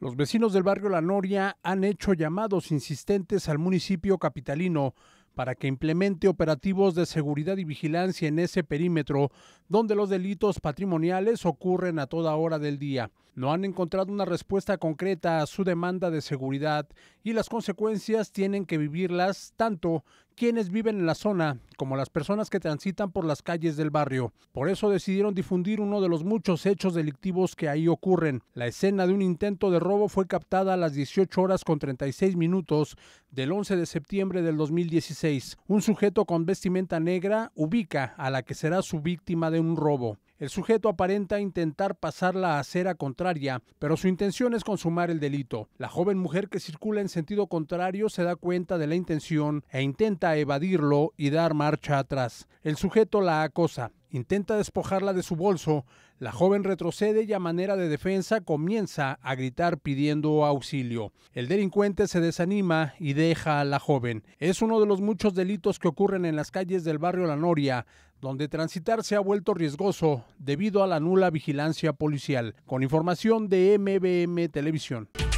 Los vecinos del barrio La Noria han hecho llamados insistentes al municipio capitalino para que implemente operativos de seguridad y vigilancia en ese perímetro donde los delitos patrimoniales ocurren a toda hora del día. No han encontrado una respuesta concreta a su demanda de seguridad y las consecuencias tienen que vivirlas tanto quienes viven en la zona, como las personas que transitan por las calles del barrio. Por eso decidieron difundir uno de los muchos hechos delictivos que ahí ocurren. La escena de un intento de robo fue captada a las 18 horas con 36 minutos del 11 de septiembre del 2016. Un sujeto con vestimenta negra ubica a la que será su víctima de un robo. El sujeto aparenta intentar pasar la acera contraria, pero su intención es consumar el delito. La joven mujer que circula en sentido contrario se da cuenta de la intención e intenta evadirlo y dar marcha atrás. El sujeto la acosa intenta despojarla de su bolso, la joven retrocede y a manera de defensa comienza a gritar pidiendo auxilio. El delincuente se desanima y deja a la joven. Es uno de los muchos delitos que ocurren en las calles del barrio La Noria, donde transitar se ha vuelto riesgoso debido a la nula vigilancia policial. Con información de MBM Televisión.